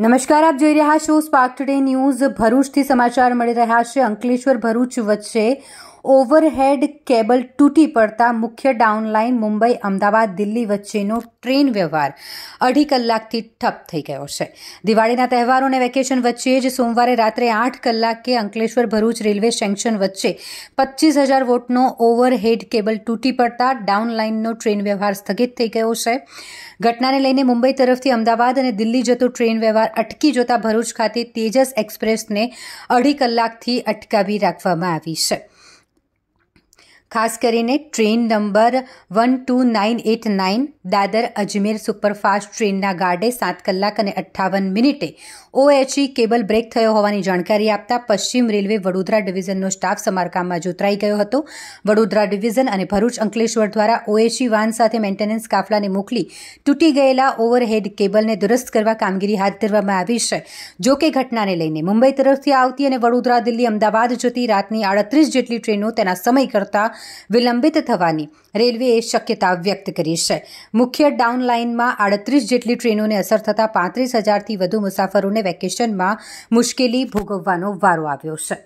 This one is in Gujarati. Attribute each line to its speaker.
Speaker 1: નમસ્કાર આપ જોઈ રહ્યા છો સ્પાર્ક ટુડે ન્યૂઝ ભરૂચથી સમાચાર મળી રહ્યા છે અંકલેશ્વર ભરૂચ વચ્ચે ઓવરહેડ કેબલ તૂટી પડતા મુખ્ય ડાઉનલાઇન મુંબઈ અમદાવાદ દિલ્હી વચ્ચેનો ટ્રેન વ્યવહાર અઢી કલાકથી ઠપ થઈ ગયો છે દિવાળીના તહેવારો અને વેકેશન વચ્ચે જ સોમવારે રાત્રે આઠ કલાકે અંકલેશ્વર ભરૂચ રેલવે સેન્શન વચ્ચે પચીસ હજાર વોટનો ઓવરહેડ કેબલ તૂટી પડતા ડાઉનલાઇનનો ટ્રેન વ્યવહાર સ્થગિત થઈ ગયો છે ઘટનાને લઈને મુંબઈ તરફથી અમદાવાદ અને દિલ્હી જતો ટ્રેન વ્યવહાર અટકી જતા ભરૂચ ખાતે તેજસ એક્સપ્રેસને અઢી કલાકથી અટકાવી રાખવામાં આવી છે ખાસ કરીને train number one two nine eight nine Dadar Ajmer superfast ટ્રેનના ગાર્ડે સાત કલાક અને અઠ્ઠાવન મિનિટે ઓએચઈ કેબલ બ્રેક થયો હોવાની જાણકારી આપતા પશ્ચિમ રેલવે વડોદરા ડિવિઝનનો સ્ટાફ સમારકામમાં જોતરાઈ ગયો હતો વડોદરા ડિવિઝન અને ભરૂચ અંકલેશ્વર દ્વારા ઓએચઈ વાન સાથે મેન્ટેનન્સ કાફલાને મોકલી તૂટી ગયેલા ઓવરહેડ કેબલને દુરસ્ત કરવા કામગીરી હાથ ધરવામાં આવી છે જો કે ઘટનાને લઈને મુંબઈ તરફથી આવતી અને વડોદરા દિલ્હી અમદાવાદ જતી રાતની આડત્રીસ જેટલી ટ્રેનો તેના સમય કરતાં વિલંબિત થવાની રેલવેએ શક્યતા વ્યક્ત કરી છે મુખ્ય ડાઉન લાઇનમાં આડત્રીસ જેટલી ટ્રેનોને અસર થતાં પાંત્રીસ હજારથી વધુ મુસાફરોને વેકેશનમાં મુશ્કેલી ભોગવવાનો વારો આવ્યો છે